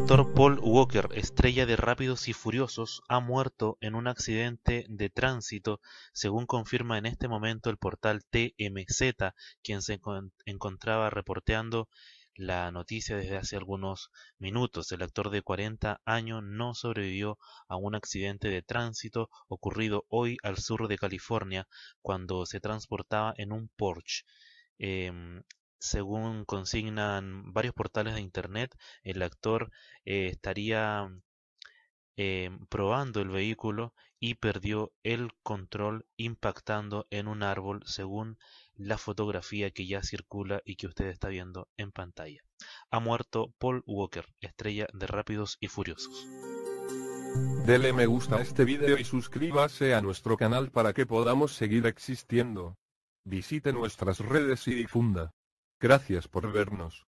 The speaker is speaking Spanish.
actor Paul Walker, estrella de Rápidos y Furiosos, ha muerto en un accidente de tránsito, según confirma en este momento el portal TMZ, quien se encontraba reporteando la noticia desde hace algunos minutos. El actor de 40 años no sobrevivió a un accidente de tránsito ocurrido hoy al sur de California cuando se transportaba en un Porsche. Em, según consignan varios portales de Internet, el actor eh, estaría eh, probando el vehículo y perdió el control impactando en un árbol según la fotografía que ya circula y que usted está viendo en pantalla. Ha muerto Paul Walker, estrella de Rápidos y Furiosos. Dele me gusta a este video y suscríbase a nuestro canal para que podamos seguir existiendo. Visite nuestras redes y difunda. Gracias por vernos.